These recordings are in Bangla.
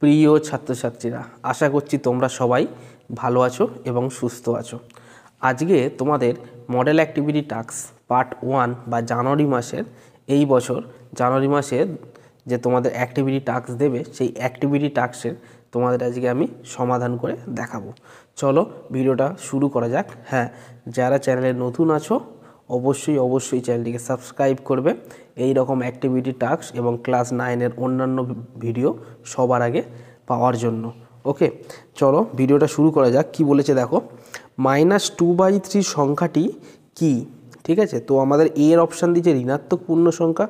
প্রিয় ছাত্রছাত্রীরা আশা করছি তোমরা সবাই ভালো আছো এবং সুস্থ আছো আজকে তোমাদের model activity task part one বা জানুয়ারি মাসের এই বছর জানুয়ারি মাসে যে তোমাদের অ্যাক্টিভিটি টাস্ক দেবে সেই অ্যাক্টিভিটি টাস্কের তোমাদের আজকে আমি সমাধান করে দেখাবো চলো ভিডিওটা শুরু করা যাক হ্যাঁ যারা চ্যানেলে নতুন আছো অবশ্যই অবশ্যই চ্যানেলটিকে সাবস্ক্রাইব করবে এই রকম অ্যাক্টিভিটি টাস্ক এবং ক্লাস নাইনের অন্যান্য ভিডিও সবার আগে পাওয়ার জন্য ওকে চলো ভিডিওটা শুরু করা যাক কি বলেছে দেখো মাইনাস টু বাই থ্রি সংখ্যাটি কি ঠিক আছে তো আমাদের এর অপশান দিয়েছে ঋণাত্মক পূর্ণ সংখ্যা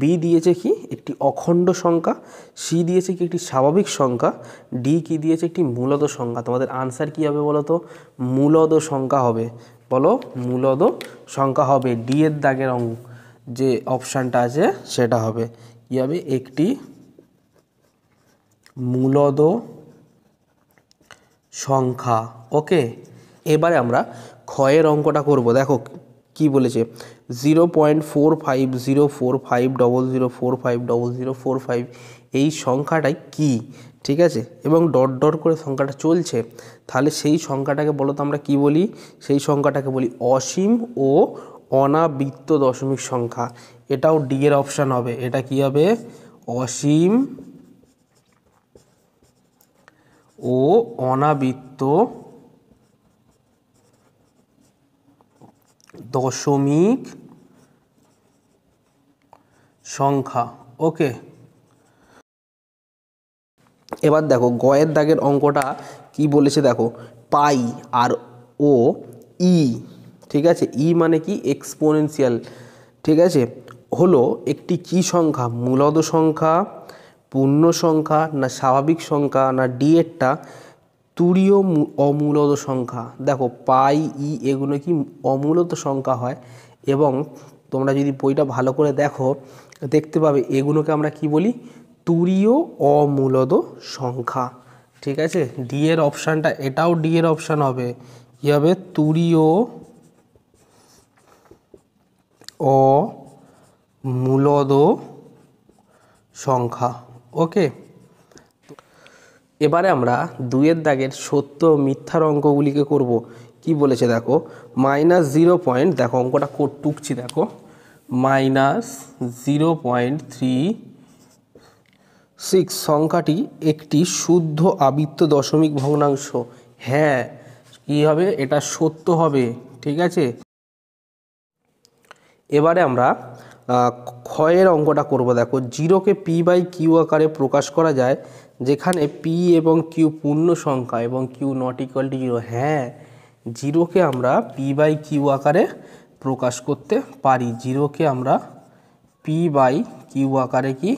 বি দিয়েছে কি একটি অখণ্ড সংখ্যা সি দিয়েছে কি একটি স্বাভাবিক সংখ্যা ডি কি দিয়েছে একটি মূলত সংখ্যা তোমাদের আনসার কি হবে বলো তো মূলত সংখ্যা হবে বলো মূলত সংখ্যা হবে ডি এর দাগের অঙ্ক যে অপশানটা আছে সেটা হবে কী হবে একটি মূলত সংখ্যা ওকে এবারে আমরা ক্ষয়ের অঙ্কটা করব দেখো কি বলেছে zero point four five zero four five double zero four five double zero four five এই সংখ্যাটাই কী ঠিক আছে এবং ডট ডট করে সংখ্যাটা চলছে তাহলে সেই সংখ্যাটাকে বলো তো আমরা কি বলি সেই সংখ্যাটাকে বলি অসীম ও অনাবৃত্ত দশমিক সংখ্যা এটাও ডি এর অপশান হবে এটা কি হবে অসীম ও অনাবৃত্ত দশমিক সংখ্যা ওকে এবার দেখো গয়ের দাগের অঙ্কটা কি বলেছে দেখো পাই আর ও ই ঠিক আছে ই মানে কি এক্সপোনেন্সিয়াল ঠিক আছে হলো একটি কি সংখ্যা মূলদ সংখ্যা পূর্ণ সংখ্যা না স্বাভাবিক সংখ্যা না ডিএরটা তুরীয় অমূলত সংখ্যা দেখো পাই ই এগুলো কি অমূলত সংখ্যা হয় এবং তোমরা যদি বইটা ভালো করে দেখো দেখতে পাবে এগুলোকে আমরা কি বলি তুরীয় অমূলদ সংখ্যা ঠিক আছে ডি এর অপশানটা এটাও ডি এর অপশান হবে কি হবে তুরীয় অমূলদ সংখ্যা ওকে এবারে আমরা দুয়ের দাগের সত্য মিথ্যার অঙ্কগুলিকে করব কি বলেছে দেখো মাইনাস জিরো পয়েন্ট দেখো অঙ্কটা টুকছি দেখো minus zero point three six সংখ্যাটি একটি শুদ্ধ আবৃত্ত দশমিক ভগ্নাংশ হ্যাঁ কি হবে এটা সত্য হবে ঠিক আছে এবারে আমরা ক্ষয়ের অঙ্কটা করব দেখো জিরোকে পি বাই কিউ আকারে প্রকাশ করা যায় যেখানে পি এবং কিউ পূর্ণ সংখ্যা এবং কিউ নট ইকুয়াল হ্যাঁ, টু জিরো হ্যাঁ জিরোকে আমরা পি বাই কিউ আকারে প্রকাশ করতে পারি জিরোকে আমরা পি বাই কিউ আকারে কি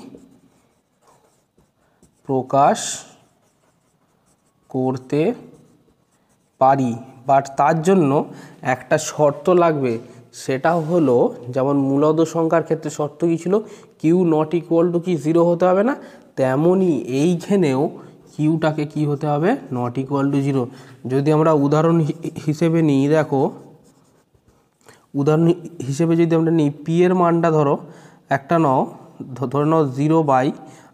প্রকাশ করতে পারি বাট তার জন্য একটা শর্ত লাগবে সেটা হলো যেমন মূলত সংখ্যার ক্ষেত্রে শর্ত কী ছিল কিউ নট ইকুয়াল টু কি জিরো হতে হবে না তেমনই এইখানেও কিউটাকে কি হতে হবে নট ইকুয়াল টু জিরো যদি আমরা উদাহরণ হিসেবে নিই দেখো উদাহরণ হিসেবে যদি আমরা নিই পি এর মানটা ধরো একটা নাও ধরে নাও জিরো বাই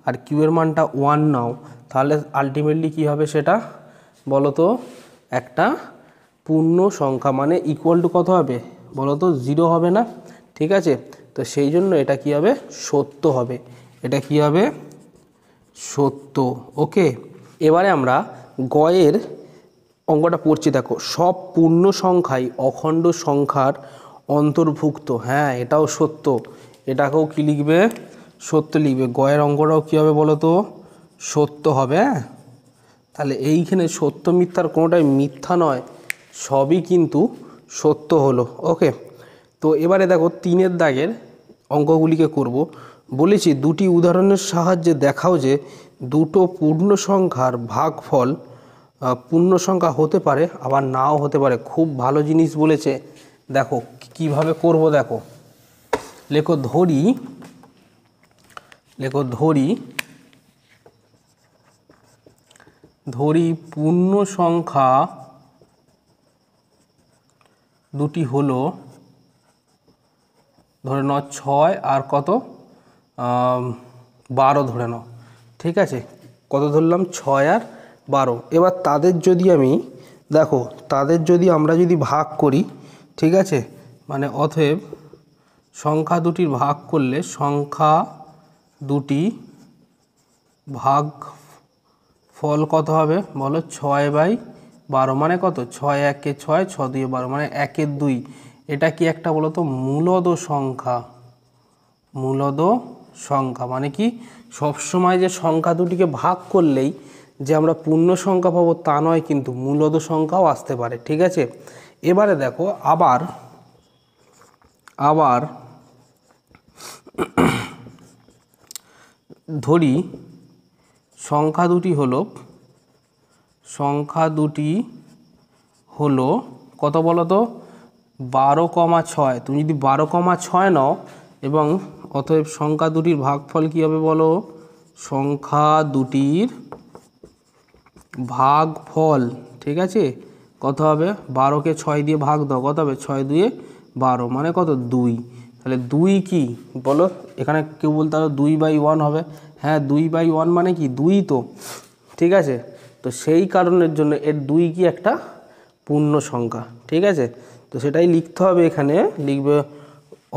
আর কিউ এর মানটা ওয়ান নাও তাহলে আলটিমেটলি কি হবে সেটা বলো তো একটা পূর্ণ সংখ্যা মানে ইকুয়াল টু কত হবে বলো তো জিরো হবে না ঠিক আছে তো সেই জন্য এটা কি হবে সত্য হবে এটা কি হবে সত্য ওকে এবারে আমরা গয়ের অঙ্কটা পড়ছি দেখো সব পূর্ণ সংখ্যাই অখণ্ড সংখ্যার অন্তর্ভুক্ত হ্যাঁ এটাও সত্য এটাকেও কি লিখবে সত্য লিখবে গয়ের অঙ্গটাও কী হবে বলো তো সত্য হবে হ্যাঁ তাহলে এইখানে সত্য মিথ্যার কোনোটাই মিথ্যা নয় সবই কিন্তু সত্য হলো ওকে তো এবারে দেখো তিনের দাগের অঙ্কগুলিকে করব বলেছি দুটি উদাহরণের সাহায্যে দেখাও যে দুটো পূর্ণ সংখ্যার ভাগফল পূর্ণ সংখ্যা হতে পারে আবার নাও হতে পারে খুব ভালো জিনিস বলেছে দেখো কিভাবে করব দেখো লেখো ধরি লেখো ধরি ধরি পূর্ণ সংখ্যা দুটি হলো ধরে নাও ছয় আর কত বারো ধরে নাও ঠিক আছে কত ধরলাম ছয় আর বারো এবার তাদের যদি আমি দেখো তাদের যদি আমরা যদি ভাগ করি ঠিক আছে মানে অথব সংখ্যা দুটির ভাগ করলে সংখ্যা দুটি ভাগ ফল কত হবে বলো ছয় বাই বারো মানে কত ছয় একে ছয় ছ দুয়ে বারো মানে একের দুই এটা কি একটা বলো তো মূলদ সংখ্যা মূলদ সংখ্যা মানে কি সবসময় যে সংখ্যা দুটিকে ভাগ করলেই যে আমরা পূর্ণ সংখ্যা পাবো তা নয় কিন্তু মূলদ সংখ্যাও আসতে পারে ঠিক আছে এবারে দেখো আবার আবার ধরি সংখ্যা দুটি হলো সংখ্যা দুটি হলো কত বলো তো বারো কমা ছয় তুমি যদি বারো কমা ছয় নাও এবং অতএব সংখ্যা দুটির ভাগফল কী হবে বলো সংখ্যা দুটির ভাগফল ঠিক আছে কত হবে বারোকে ছয় দিয়ে ভাগ দাও কত হবে ছয় দুয়ে বারো মানে কত দুই তাহলে দুই কি বলো এখানে কেউ বলতে পারো দুই বাই ওয়ান হবে হ্যাঁ দুই বাই ওয়ান মানে কি দুই তো ঠিক আছে তো সেই কারণের জন্য এর দুই কি একটা পূর্ণ সংখ্যা ঠিক আছে তো সেটাই লিখতে হবে এখানে লিখবে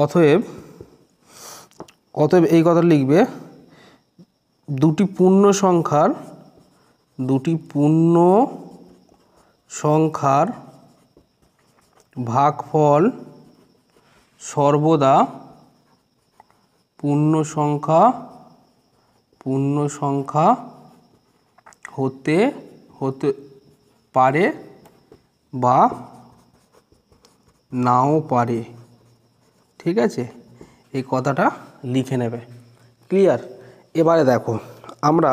অতএব অতএব এই কথা লিখবে দুটি পূর্ণ সংখ্যার দুটি পূর্ণ সংখ্যার ভাগফল সর্বদা পূর্ণ সংখ্যা পূর্ণ সংখ্যা হতে হতে পারে বা নাও পারে ঠিক আছে এই কথাটা লিখে নেবে ক্লিয়ার এবারে দেখো আমরা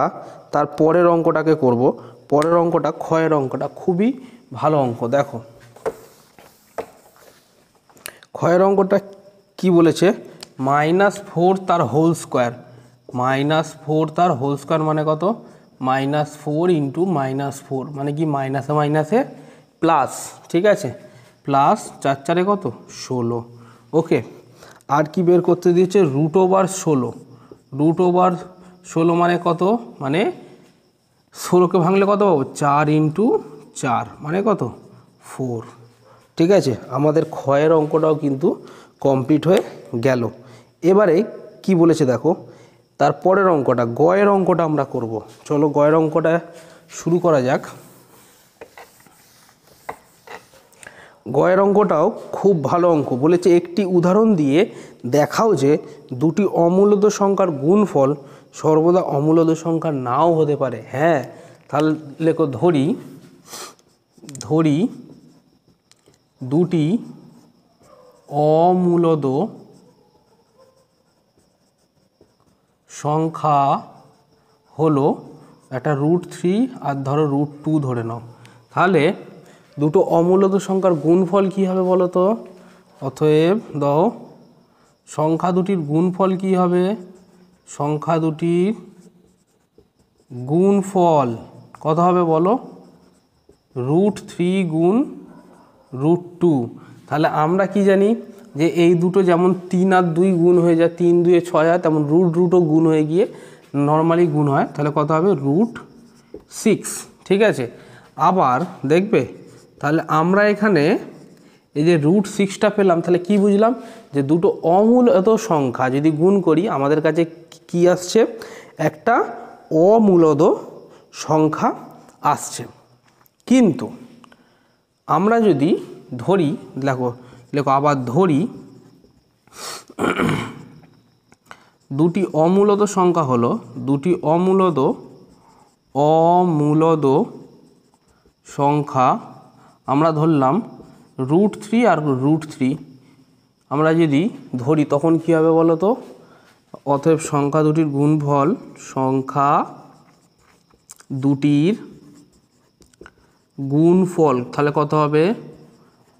তার পরের অঙ্কটাকে করব পরের অঙ্কটা ক্ষয়ের অঙ্কটা খুবই ভালো অঙ্ক দেখো ক্ষয়ের অঙ্কটা কি বলেছে মাইনাস ফোর তার হোল স্কোয়ার মাইনাস ফোর তার হোল স্কোয়ার মানে কত minus four into minus four মানে কি মাইনাসে মাইনাসে প্লাস ঠিক আছে প্লাস চার চারে কত ষোলো ওকে আর কি বের করতে দিয়েছে রুট ওভার ষোলো রুট ওভার ষোলো মানে কত মানে ষোলোকে ভাঙলে কত পাবো চার ইন্টু চার মানে কত ফোর ঠিক আছে আমাদের ক্ষয়ের অঙ্কটাও কিন্তু কমপ্লিট হয়ে গেল এবারে কি বলেছে দেখো তার পরের অঙ্কটা গয়ের অঙ্কটা আমরা করব চলো গয়ের অঙ্কটা শুরু করা যাক গয়ের অঙ্কটাও খুব ভালো অঙ্ক বলেছে একটি উদাহরণ দিয়ে দেখাও যে দুটি অমূল্য সংখ্যার গুণফল সর্বদা অমূলদ সংখ্যার নাও হতে পারে হ্যাঁ তাহলে ধরি ধরি দুটি অমূলদ সংখ্যা হলো একটা রুট থ্রি আর ধরো রুট টু ধরে নাও তাহলে দুটো অমূলদ সংখ্যার গুণফল কী হবে বলো তো অথব দাও সংখ্যা দুটির গুণফল কী হবে সংখ্যা দুটির গুণফল কত হবে বলো রুট থ্রি গুণ রুট টু তাহলে আমরা কি জানি যে এই দুটো যেমন তিন আর দুই গুণ হয়ে যায় তিন দুয়ে ছয় হয় তেমন রুট রুটও গুণ হয়ে গিয়ে নর্মালি গুণ হয় তাহলে কত হবে রুট সিক্স ঠিক আছে আবার দেখবে তাহলে আমরা এখানে এই যে রুট সিক্সটা পেলাম তাহলে কি বুঝলাম যে দুটো অমূলত সংখ্যা যদি গুণ করি আমাদের কাছে কি আসছে একটা অমূলত সংখ্যা আসছে কিন্তু আমরা যদি ধরি দেখো দেখো আবার ধরি দুটি অমূলত সংখ্যা হলো দুটি অমূলত অমূলত সংখ্যা আমরা ধরলাম রুট থ্রি আর রুট থ্রি আমরা যদি ধরি তখন কী হবে বলো তো অতএব সংখ্যা দুটির গুণফল সংখ্যা দুটির গুণ ফল তাহলে কত হবে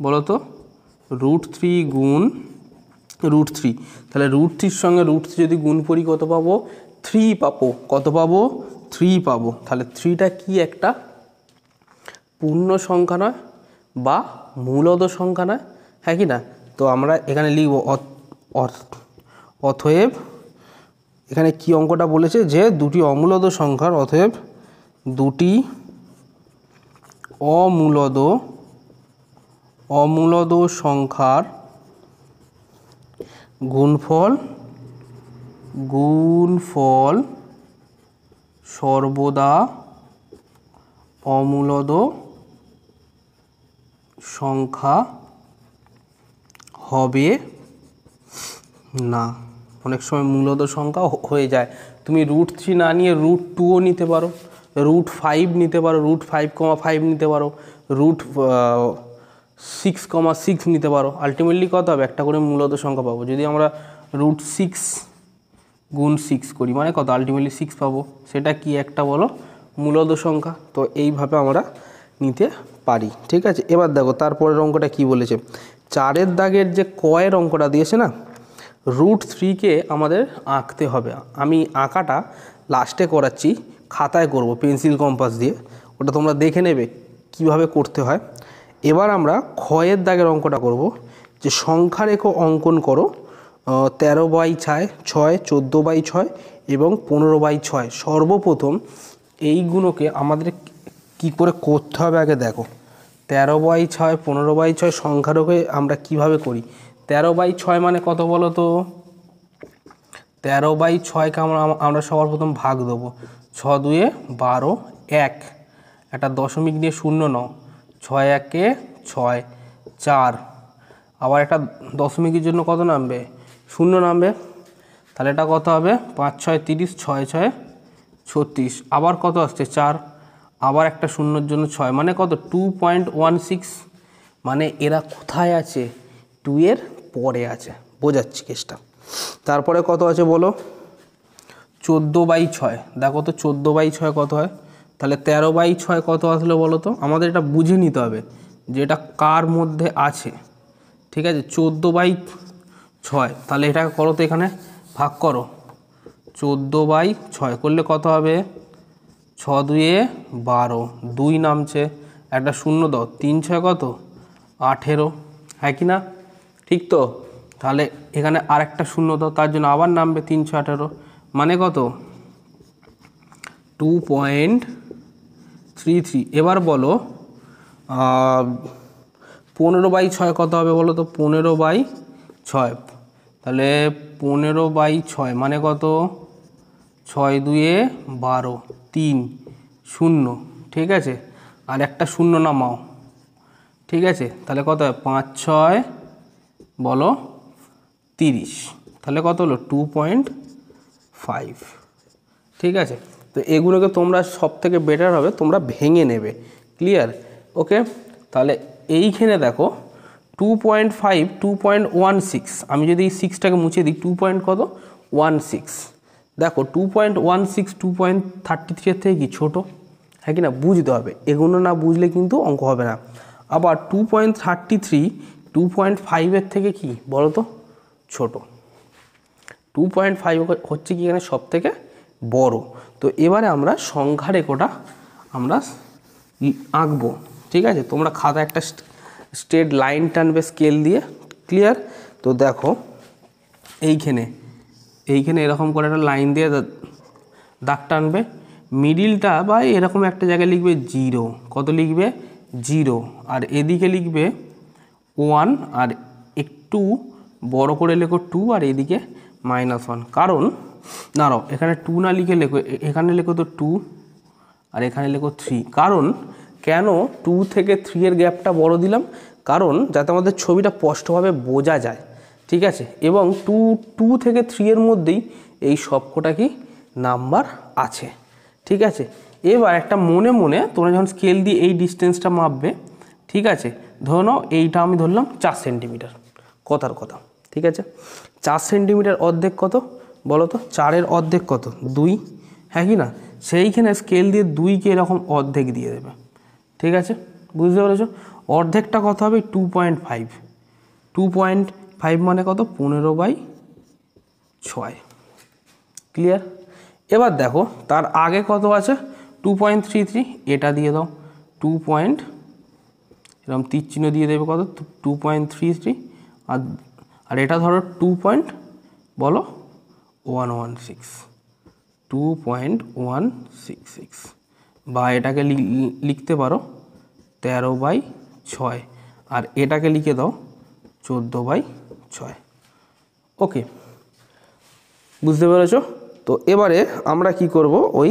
বলো তো রুট থ্রি গুণ রুট থ্রি তাহলে রুট থ্রির সঙ্গে রুট থ্রি যদি গুণ করি কত পাবো থ্রি পাবো কত পাবো থ্রি পাবো তাহলে থ্রিটা কি একটা পূর্ণ সংখ্যা নয় বা মূলত সংখ্যা নয় হ্যাঁ কি না তো আমরা এখানে লিখব অথয়েব এখানে কি অঙ্কটা বলেছে যে দুটি অমূলত সংখ্যার অথয়েব দুটি অমূলদ অমূলদ সংখ্যার গুণফল গুণফল সর্বদা অমূলদ সংখ্যা হবে না অনেক সময় মূলত সংখ্যা হয়ে যায় তুমি রুট থ্রি না নিয়ে রুট টুও নিতে পারো রুট ফাইভ নিতে পারো রুট ফাইভ কমা ফাইভ নিতে পারো রুট সিক্স কমা সিক্স নিতে পারো আলটিমেটলি কত হবে একটা করে মূলত সংখ্যা পাবো যদি আমরা রুট সিক্স গুণ সিক্স করি মানে কত আলটিমেটলি সিক্স পাবো সেটা কি একটা বলো মূলত সংখ্যা তো এইভাবে আমরা নিতে পারি ঠিক আছে এবার দেখো তারপরের অঙ্কটা কি বলেছে চারের দাগের যে কয়ের অঙ্কটা দিয়েছে না রুট থ্রিকে আমাদের আঁকতে হবে আমি আঁকাটা লাস্টে করাচ্ছি খাতায় করব পেন্সিল কম্পাস দিয়ে ওটা তোমরা দেখে নেবে কিভাবে করতে হয় এবার আমরা ক্ষয়ের দাগের অঙ্কটা করব যে সংখ্যা রেখো অঙ্কন করো তেরো বাই ছয় ছয় চোদ্দো বাই ছয় এবং পনেরো বাই ছয় সর্বপ্রথম এইগুলোকে আমাদের কি করে করতে হবে আগে দেখো তেরো বাই ছয় পনেরো বাই ছয় সংখ্যারকে আমরা কিভাবে করি তেরো বাই ছয় মানে কত বলো তো তেরো বাই ছয়কে আমরা আমরা সবার প্রথম ভাগ দেবো ছ দুয়ে বারো এক একটা দশমিক নিয়ে শূন্য ন ছয় একে ছয় চার আবার একটা দশমিকের জন্য কত নামবে শূন্য নামবে তাহলে এটা কত হবে পাঁচ ছয় তিরিশ ছয় ছয় ছত্রিশ আবার কত আসছে চার আবার একটা শূন্যর জন্য ছয় মানে কত টু পয়েন্ট ওয়ান সিক্স মানে এরা কোথায় আছে টু এর পরে আছে বোঝাচ্ছি কেসটা তারপরে কত আছে বলো চোদ্দো বাই ছয় দেখো তো চোদ্দো বাই ছয় কত হয় তাহলে তেরো বাই ছয় কত আসলে বলো তো আমাদের এটা বুঝে নিতে হবে যে এটা কার মধ্যে আছে ঠিক আছে চোদ্দো বাই ছয় তাহলে এটাকে করো তো এখানে ভাগ করো চোদ্দো বাই ছয় করলে কত হবে ছ দুয়ে বারো দুই নামছে একটা শূন্য দাও তিন ছয় কত আঠেরো হ্যাঁ কি না ঠিক তো তাহলে এখানে আর একটা শূন্য দাও তার জন্য আবার নামবে তিন ছয় আঠেরো মানে কত টু পয়েন্ট থ্রি থ্রি এবার বলো পনেরো বাই ছয় কত হবে বলো তো পনেরো বাই ছয় তাহলে পনেরো বাই ছয় মানে কত ছয় দুয়ে বারো তিন শূন্য ঠিক আছে আর একটা শূন্য নামাও ঠিক আছে তাহলে কত হবে পাঁচ ছয় বলো তিরিশ তাহলে কত হলো টু পয়েন্ট ফাইভ ঠিক আছে তো এগুলোকে তোমরা সব থেকে বেটার হবে তোমরা ভেঙে নেবে ক্লিয়ার ওকে তাহলে এইখানে দেখো two point five two point one six আমি যদি এই সিক্সটাকে মুছে দিই টু পয়েন্ট কত ওয়ান সিক্স দেখো two point one six two point thirty থ্রিয়ের থেকে কি ছোটো হ্যাঁ কি না বুঝতে হবে এগুলো না বুঝলে কিন্তু অঙ্ক হবে না আবার two point thirty three two point ফাইভের থেকে কি বলো তো ছোটো টু পয়েন্ট ফাইভ হচ্ছে কি এখানে সব থেকে বড় তো এবারে আমরা সংখ্যা রেকোটা আমরা আঁকবো ঠিক আছে তোমরা খাতা একটা স্টেট লাইন টানবে স্কেল দিয়ে ক্লিয়ার তো দেখো এইখানে এইখানে এরকম করে একটা লাইন দিয়ে দাগ টানবে মিডিলটা বা এরকম একটা জায়গায় লিখবে জিরো কত লিখবে জিরো আর এদিকে লিখবে ওয়ান আর একটু বড় করে লেখো টু আর এদিকে মাইনাস ওয়ান কারণ দাঁড়াও এখানে টু না লিখে লেখো এখানে লেখো তো টু আর এখানে লেখো থ্রি কারণ কেন টু থেকে থ্রি এর গ্যাপটা বড় দিলাম কারণ যাতে আমাদের ছবিটা স্পষ্টভাবে বোঝা যায় ঠিক আছে এবং টু টু থেকে থ্রি এর মধ্যেই এই সবকটা কি নাম্বার আছে ঠিক আছে এবার একটা মনে মনে তোমরা যখন স্কেল দিয়ে এই ডিস্টেন্সটা মাপবে ঠিক আছে ধরে নাও এইটা আমি ধরলাম চার সেন্টিমিটার কথার কথা ঠিক আছে চার সেন্টিমিটার অর্ধেক কত বলো তো চারের অর্ধেক কত দুই হ্যাঁ কি না সেইখানে স্কেল দিয়ে দুইকে এরকম অর্ধেক দিয়ে দেবে ঠিক আছে বুঝতে পেরেছ অর্ধেকটা কত হবে two point five two point five মানে কত পনেরো বাই ছয় ক্লিয়ার এবার দেখো তার আগে কত আছে টু পয়েন্ট থ্রি থ্রি এটা দিয়ে দাও টু পয়েন্ট এরকম তীর চিহ্ন দিয়ে দেবে কত টু পয়েন্ট থ্রি থ্রি আর আর এটা ধরো টু পয়েন্ট বলো one one six two point one six six বা এটাকে লিখতে পারো তেরো বাই ছয় আর এটাকে লিখে দাও চোদ্দো বাই ছয় ওকে বুঝতে পেরেছ তো এবারে আমরা কি করব ওই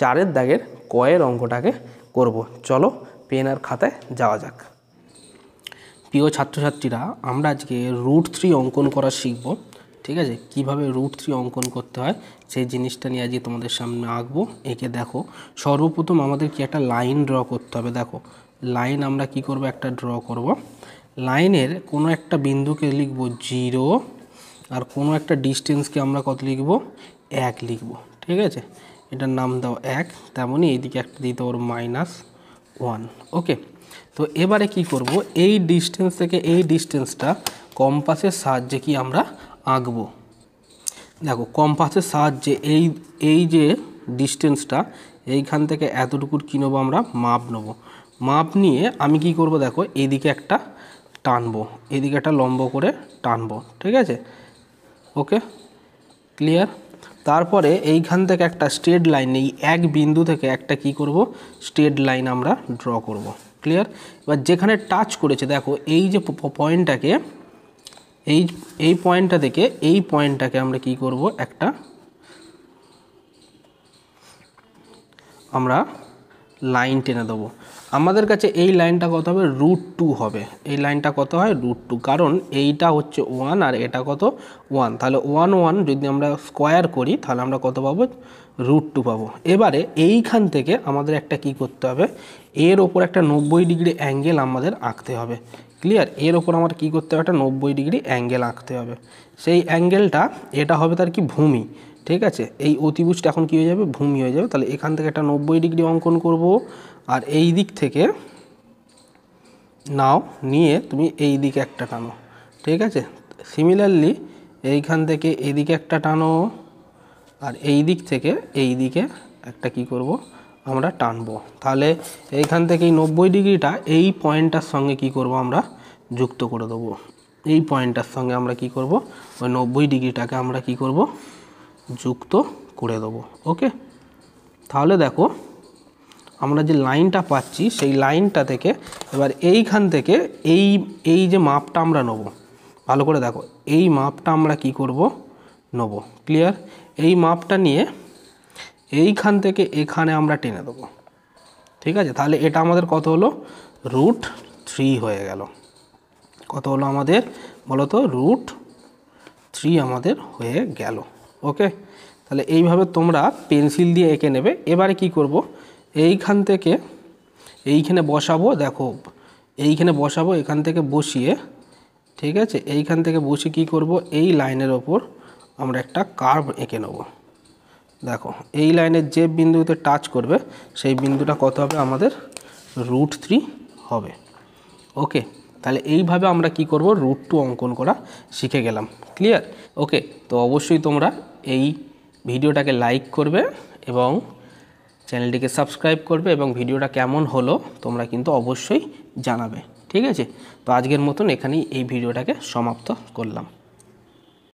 চারের দাগের কয়ের অঙ্কটাকে করব চলো পেন আর খাতায় যাওয়া যাক প্রিয় ছাত্রছাত্রীরা আমরা আজকে রুট থ্রি অঙ্কন করা শিখব ঠিক আছে কিভাবে রুট থ্রি অঙ্কন করতে হয় সেই জিনিসটা নিয়ে আজকে তোমাদের সামনে আঁকবো একে দেখো সর্বপ্রথম আমাদের কি একটা লাইন ড্র করতে হবে দেখো লাইন আমরা কি করব একটা ড্র করব লাইনের কোনো একটা বিন্দুকে লিখব জিরো আর কোনো একটা ডিস্টেন্সকে আমরা কত লিখব এক লিখব ঠিক আছে এটার নাম দাও এক তেমনই এইদিকে একটা দিয়ে দেওয়ার মাইনাস ওয়ান ওকে তো এবারে কি করব এই ডিস্টেন্স থেকে এই ডিস্টেন্সটা কম্পাসের সাহায্যে কি আমরা আঁকবো দেখো কম্পাসের সাহায্যে এই এই যে ডিস্টেন্সটা এইখান থেকে এতটুকুর কী নেবো আমরা মাপ নেব মাপ নিয়ে আমি কি করব দেখো এদিকে একটা টানবো এদিকে একটা লম্ব করে টানব ঠিক আছে ওকে ক্লিয়ার তারপরে এইখান থেকে একটা স্ট্রেট লাইন এই এক বিন্দু থেকে একটা কি করব স্ট্রেট লাইন আমরা ড্র করব ক্লিয়ার এবার যেখানে টাচ করেছে দেখো এই যে পয়েন্টটাকে এই এই পয়েন্টটা থেকে এই পয়েন্টটাকে আমরা কি করব একটা আমরা লাইন টেনে দেবো আমাদের কাছে এই লাইনটা কত হবে রুট টু হবে এই লাইনটা কত হয় রুট টু কারণ এইটা হচ্ছে ওয়ান আর এটা কত ওয়ান তাহলে ওয়ান ওয়ান যদি আমরা স্কোয়ার করি তাহলে আমরা কত পাবো রুট টু পাবো এবারে এইখান থেকে আমাদের একটা কি করতে হবে এর ওপর একটা নব্বই ডিগ্রি অ্যাঙ্গেল আমাদের আঁকতে হবে ক্লিয়ার এর ওপর আমার কি করতে হবে একটা নব্বই ডিগ্রি অ্যাঙ্গেল আঁকতে হবে সেই অ্যাঙ্গেলটা এটা হবে তার কি ভূমি ঠিক আছে এই অতিভুজটা এখন কি হয়ে যাবে ভূমি হয়ে যাবে তাহলে এখান থেকে একটা নব্বই ডিগ্রি অঙ্কন করব আর এই দিক থেকে নাও নিয়ে তুমি এই দিকে একটা টানো ঠিক আছে সিমিলারলি এইখান থেকে এদিকে একটা টানো আর এই দিক থেকে এই দিকে একটা কি করব আমরা টানবো তাহলে এইখান থেকে এই নব্বই ডিগ্রিটা এই পয়েন্টটার সঙ্গে কি করব আমরা যুক্ত করে দেবো এই পয়েন্টটার সঙ্গে আমরা কি করব ওই নব্বই ডিগ্রিটাকে আমরা কি করব যুক্ত করে দেবো ওকে তাহলে দেখো আমরা যে লাইনটা পাচ্ছি সেই লাইনটা থেকে এবার এইখান থেকে এই এই যে মাপটা আমরা নেব ভালো করে দেখো এই মাপটা আমরা কি করব নেব ক্লিয়ার এই মাপটা নিয়ে এইখান থেকে এখানে আমরা টেনে দেবো ঠিক আছে তাহলে এটা আমাদের কত হলো রুট থ্রি হয়ে গেল কত হলো আমাদের বলতো রুট থ্রি আমাদের হয়ে গেল ওকে তাহলে এইভাবে তোমরা পেন্সিল দিয়ে এঁকে নেবে এবারে কি করব এইখান থেকে এইখানে বসাবো দেখো এইখানে বসাবো এখান থেকে বসিয়ে ঠিক আছে এইখান থেকে বসে কি করব এই লাইনের ওপর আমরা একটা কার্ভ এঁকে নেব দেখো এই লাইনের যে বিন্দুতে টাচ করবে সেই বিন্দুটা কত হবে আমাদের রুট থ্রি হবে ওকে তাহলে এইভাবে আমরা কি করব রুট টু অঙ্কন করা শিখে গেলাম ক্লিয়ার ওকে তো অবশ্যই তোমরা এই ভিডিওটাকে লাইক করবে এবং চ্যানেলটিকে সাবস্ক্রাইব করবে এবং ভিডিওটা কেমন হলো তোমরা কিন্তু অবশ্যই জানাবে ঠিক আছে তো আজকের মতন এখানেই এই ভিডিওটাকে সমাপ্ত করলাম